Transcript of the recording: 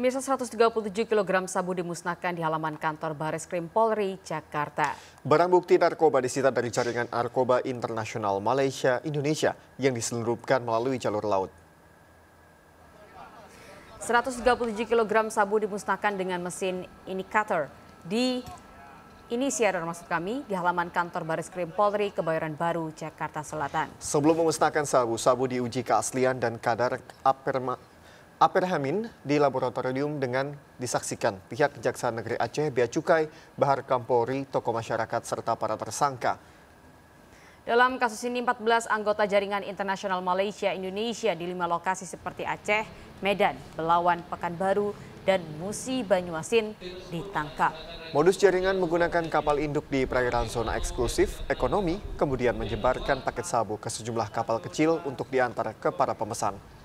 Pemirsa 137 kg sabu dimusnahkan di halaman kantor Baris Krim Polri, Jakarta. Barang bukti narkoba disita dari jaringan narkoba internasional Malaysia Indonesia yang diselundupkan melalui jalur laut. 137 kg sabu dimusnahkan dengan mesin indikator di inisiator maksud kami di halaman kantor Baris Krim Polri Kebayoran Baru, Jakarta Selatan. Sebelum memusnahkan sabu, sabu diuji keaslian dan kadar Aperhamin di laboratorium dengan disaksikan pihak Kejaksaan Negeri Aceh, Bea Cukai, Bahar Kampori, tokoh masyarakat, serta para tersangka. Dalam kasus ini, 14 anggota jaringan internasional Malaysia Indonesia di lima lokasi seperti Aceh, Medan, Belawan, Pekanbaru, dan Musi Banyuasin ditangkap. Modus jaringan menggunakan kapal induk di perairan zona eksklusif ekonomi, kemudian menyebarkan paket sabu ke sejumlah kapal kecil untuk diantar ke para pemesan.